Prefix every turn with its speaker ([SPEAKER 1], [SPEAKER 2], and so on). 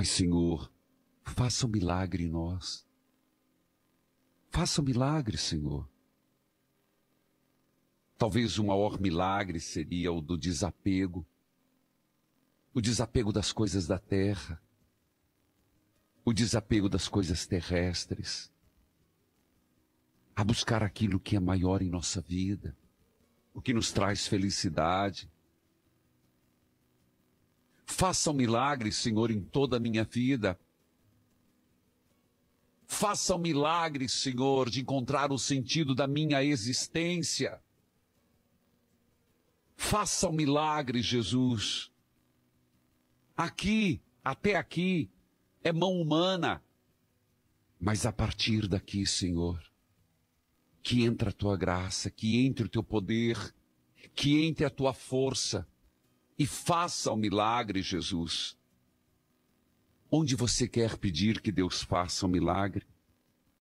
[SPEAKER 1] Mas, Senhor, faça um milagre em nós. Faça um milagre, Senhor. Talvez o maior milagre seria o do desapego, o desapego das coisas da terra, o desapego das coisas terrestres, a buscar aquilo que é maior em nossa vida, o que nos traz felicidade, Faça um milagre, Senhor, em toda a minha vida. Faça um milagre, Senhor, de encontrar o sentido da minha existência. Faça um milagre, Jesus. Aqui, até aqui, é mão humana. Mas a partir daqui, Senhor, que entra a tua graça, que entre o teu poder, que entre a tua força, e faça o milagre, Jesus. Onde você quer pedir que Deus faça o milagre?